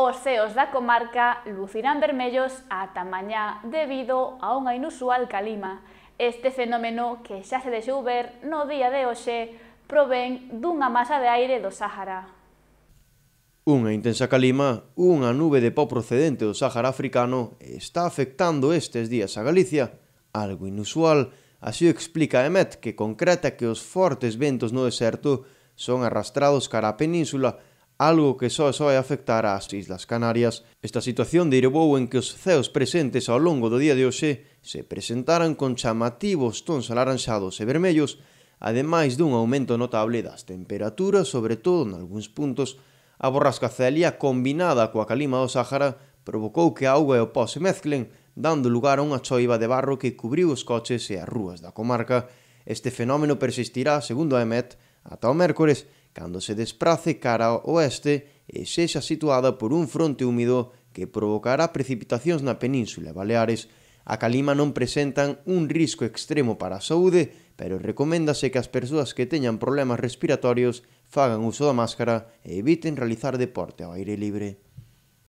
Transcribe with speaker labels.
Speaker 1: Os ceos da comarca lucirán vermellos ata mañá debido a unha inusual calima. Este fenómeno que xa se deixou ver no día de hoxe provén dunha masa de aire do Sáhara.
Speaker 2: Unha intensa calima, unha nube de pó procedente do Sáhara africano está afectando estes días a Galicia, algo inusual, así o explica Emet, que concreta que os fortes ventos no deserto son arrastrados cara a península algo que só só afectará afectar ás Islas Canarias. Esta situación derivou en que os ceos presentes ao longo do día de hoxe se presentaran con chamativos tons alaranxados e vermellos, ademais dun aumento notable das temperaturas, sobre todo en algúns puntos, a borrasca Celia combinada coa calima do Sáhara provocou que a auga e o pó se mezclen, dando lugar a unha choiva de barro que cubriu os coches e as rúas da comarca. Este fenómeno persistirá, segundo a EMET, ata o mércores, cando se desprace cara ao oeste e sexa situada por un fronte húmido que provocará precipitacións na península Baleares, a calima non presentan un risco extremo para a saúde, pero recoméndase que as persoas que teñan problemas respiratorios fagan uso da máscara e eviten realizar deporte ao aire libre.